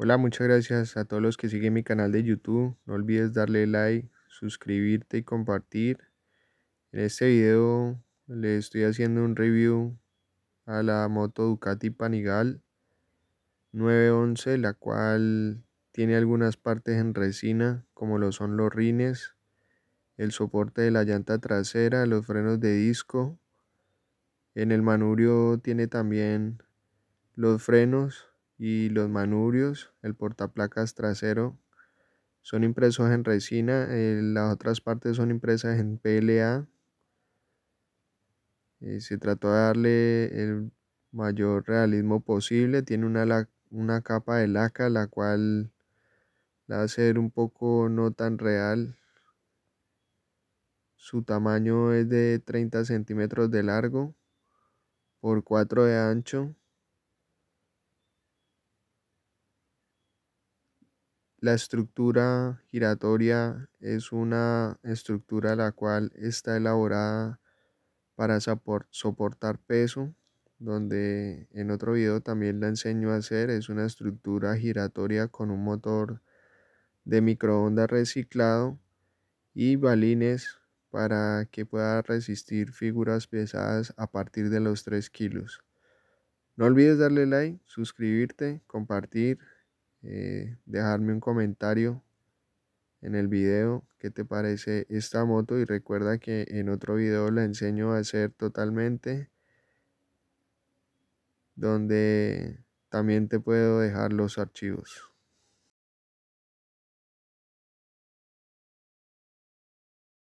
Hola, muchas gracias a todos los que siguen mi canal de YouTube. No olvides darle like, suscribirte y compartir. En este video le estoy haciendo un review a la moto Ducati Panigal 911, la cual tiene algunas partes en resina, como lo son los rines, el soporte de la llanta trasera, los frenos de disco. En el manubrio tiene también los frenos y los manubrios, el portaplacas trasero, son impresos en resina, eh, las otras partes son impresas en PLA. Eh, se trató de darle el mayor realismo posible, tiene una, capa de laca la cual la hace ser un poco no tan real. Su tamaño es de 30 centímetros de largo por 4 de ancho La estructura giratoria es una estructura la cual está elaborada para soportar peso, donde en otro video también la enseño a hacer. Es una estructura giratoria con un motor de microondas reciclado y balines para que pueda resistir figuras pesadas a partir de los 3 kilos. No olvides darle like, suscribirte, compartir eh, dejarme un comentario en el video que te parece esta moto y recuerda que en otro video la enseño a hacer totalmente donde también te puedo dejar los archivos